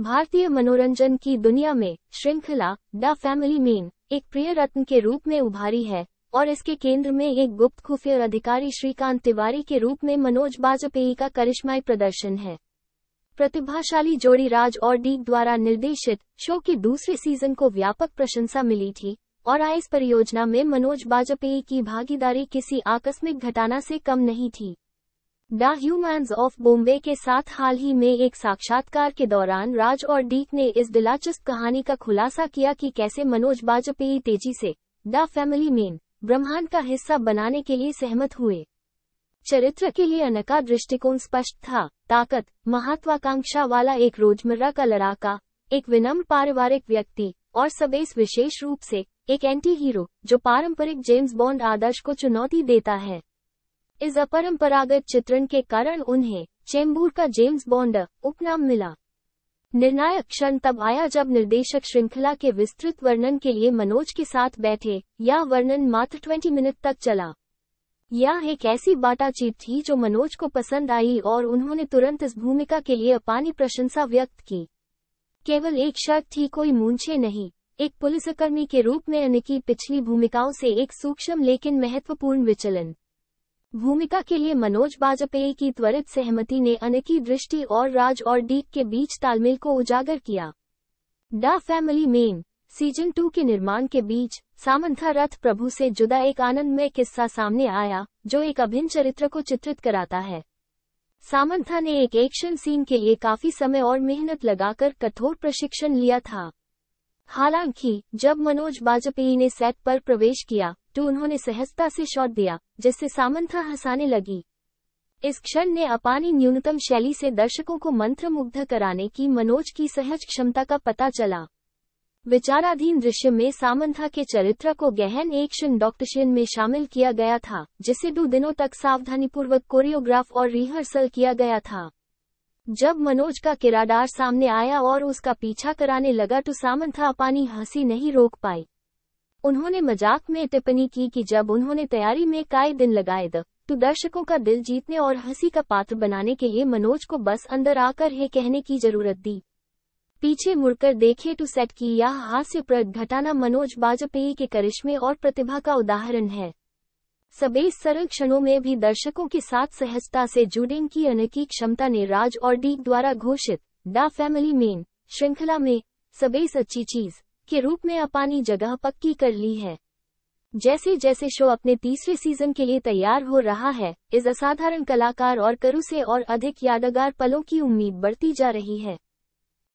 भारतीय मनोरंजन की दुनिया में श्रृंखला द फैमिली मेन एक प्रिय रत्न के रूप में उभारी है और इसके केंद्र में एक गुप्त खुफिया अधिकारी श्रीकांत तिवारी के रूप में मनोज बाजपेयी का करिश्माई प्रदर्शन है प्रतिभाशाली जोड़ी राज और डीक द्वारा निर्देशित शो के दूसरे सीजन को व्यापक प्रशंसा मिली थी और इस परियोजना में मनोज बाजपेयी की भागीदारी किसी आकस्मिक घटना से कम नहीं थी द ह्यूमैन्स ऑफ बॉम्बे के साथ हाल ही में एक साक्षात्कार के दौरान राज और डीक ने इस दिलाचस्प कहानी का खुलासा किया कि कैसे मनोज बाजपेयी तेजी से द फैमिली मेन ब्रह्मांड का हिस्सा बनाने के लिए सहमत हुए चरित्र के लिए अनका दृष्टिकोण स्पष्ट था ताकत महत्वाकांक्षा वाला एक रोजमर्रा का लड़ाका एक विनम्र पारिवारिक व्यक्ति और सबेस विशेष रूप से एक एंटी हीरो जो पारंपरिक जेम्स बॉन्ड आदर्श को चुनौती देता है इस अपरंपरागत चित्रण के कारण उन्हें चेम्बूर का जेम्स बॉन्ड उपनाम मिला निर्णायक क्षण तब आया जब निर्देशक श्रृंखला के विस्तृत वर्णन के लिए मनोज के साथ बैठे यह वर्णन मात्र 20 मिनट तक चला यह एक ऐसी बाटाचीत थी जो मनोज को पसंद आई और उन्होंने तुरंत इस भूमिका के लिए अपानी प्रशंसा व्यक्त की केवल एक शर्त थी कोई मूंछे नहीं एक पुलिसकर्मी के रूप में अनिकी पिछली भूमिकाओं से एक सूक्ष्म लेकिन महत्वपूर्ण विचलन भूमिका के लिए मनोज बाजपेयी की त्वरित सहमति ने अनेकी दृष्टि और राज और डीक के बीच तालमेल को उजागर किया the family man season two के निर्माण के बीच सामंथा रथ प्रभु से जुदा एक आनंदमय किस्सा सामने आया जो एक अभिन्न चरित्र को चित्रित कराता है सामंथा ने एक एक्शन सीन के लिए काफी समय और मेहनत लगाकर कठोर प्रशिक्षण लिया था हालांकि जब मनोज बाजपेयी ने सेट पर प्रवेश किया तो उन्होंने सहजता से शॉट दिया जिससे सामंथा हंसाने लगी इस क्षण ने अपानी न्यूनतम शैली से दर्शकों को मंत्रमुग्ध कराने की मनोज की सहज क्षमता का पता चला विचाराधीन दृश्य में सामंथा के चरित्र को गहन एक्शन डॉक्टर में शामिल किया गया था जिसे दो दिनों तक सावधानीपूर्वक कोरियोग्राफ और रिहर्सल किया गया था जब मनोज का किरादार सामने आया और उसका पीछा कराने लगा तो सामंथा अपानी हंसी नहीं रोक पाई उन्होंने मजाक में टिप्पणी की कि जब उन्होंने तैयारी में काय दिन लगाए द तो दर्शकों का दिल जीतने और हंसी का पात्र बनाने के लिए मनोज को बस अंदर आकर है कहने की जरूरत दी पीछे मुड़कर देखे तो सेट की यह हास्यप्रद घटाना मनोज बाजपेयी के करिश्मे और प्रतिभा का उदाहरण है सभी सरल क्षणों में भी दर्शकों के साथ सहजता से जुड़े की अनकी क्षमता ने राज और डीक द्वारा घोषित द फैमिली मेन श्रृंखला में सबे सच्ची चीज के रूप में अपानी जगह पक्की कर ली है जैसे जैसे शो अपने तीसरे सीजन के लिए तैयार हो रहा है इस असाधारण कलाकार और करु से और अधिक यादगार पलों की उम्मीद बढ़ती जा रही है